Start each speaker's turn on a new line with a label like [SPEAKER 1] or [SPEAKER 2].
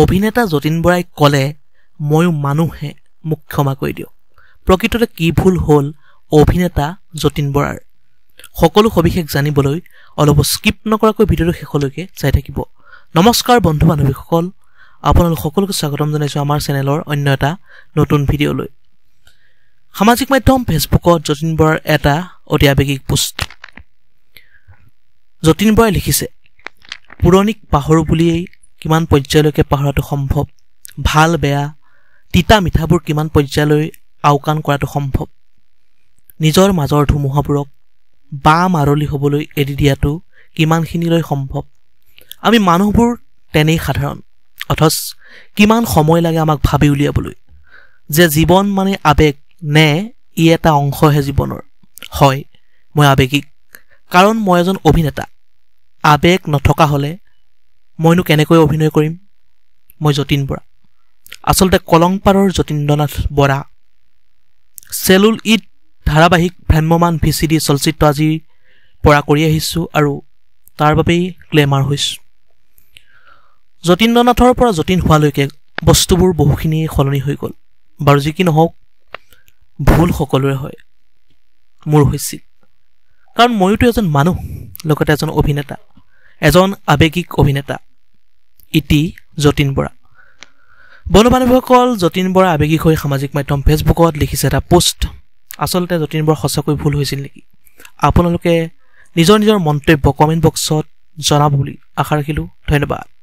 [SPEAKER 1] অভিনেতা যতীন বৰাই ক'লে ময়ো মানুহে মোক ক্ষমা কৰি দিয়ক প্ৰকৃততে কি ভুল হ'ল অভিনেতা যতীন বৰাৰ সকলো সবিশেষ জানিবলৈ অলপ স্কিপ নকৰাকৈ ভিডিঅ'টো শেষলৈকে চাই থাকিব নমস্কাৰ বন্ধু বান্ধৱীসকল আপোনালোক সকলোকে স্বাগতম জনাইছোঁ আমাৰ চেনেলৰ অন্য এটা নতুন ভিডিঅ'লৈ সামাজিক মাধ্যম ফেচবুকত যতীন বৰাৰ এটা অতি আৱেগিক পোষ্ট যতীন বৰাই লিখিছে পুৰণিক পাহৰো বুলিয়েই কিমান পৰ্যায়লৈকে পাহৰাটো সম্ভৱ ভাল বেয়া তিতা মিঠাবোৰ কিমান পৰ্যায়লৈ আওকাণ কৰাটো সম্ভৱ নিজৰ মাজৰ ধুমুহাবোৰক বাম মাৰলি হ'বলৈ এৰি দিয়াটো কিমানখিনিলৈ সম্ভৱ আমি মানুহবোৰ তেনেই সাধাৰণ অথচ কিমান সময় লাগে আমাক ভাবি উলিয়াবলৈ যে জীৱন মানে আৱেগ নে ই এটা অংশহে জীৱনৰ হয় মই আৱেগিক কাৰণ মই এজন অভিনেতা আৱেগ নথকা হ'লে মইনো কেনেকৈ অভিনয় কৰিম মই যতীন বৰা আচলতে কলংপাৰৰ যতীন্দ্ৰনাথ বৰা চেলুল ইদ ধাৰাবাহিক ভ্ৰাম্যমান ভি চি ডি চলচ্চিত্ৰ আজিৰ পৰা কৰি আহিছোঁ আৰু তাৰ বাবেই গ্লেমাৰ হৈছোঁ যতীন্দ্ৰনাথৰ পৰা যতীন হোৱালৈকে বস্তুবোৰ বহুখিনি সলনি হৈ গ'ল বাৰু যি কি নহওক ভুল সকলোৰে হয় মোৰ হৈছিল কাৰণ ময়োতো এজন মানুহ লগতে এজন অভিনেতা এজন আৱেগিক অভিনেতা ইতি যতীন বৰা বন মানুহসকল যতীন বৰা আৱেগিক হৈ সামাজিক মাধ্যম ফেচবুকত লিখিছে এটা পোষ্ট আচলতে যতীন বৰা সঁচাকৈ ভুল হৈছিল নেকি আপোনালোকে নিজৰ নিজৰ মন্তব্য কমেণ্ট বক্সত জনাব বুলি আশা ৰাখিলোঁ ধন্যবাদ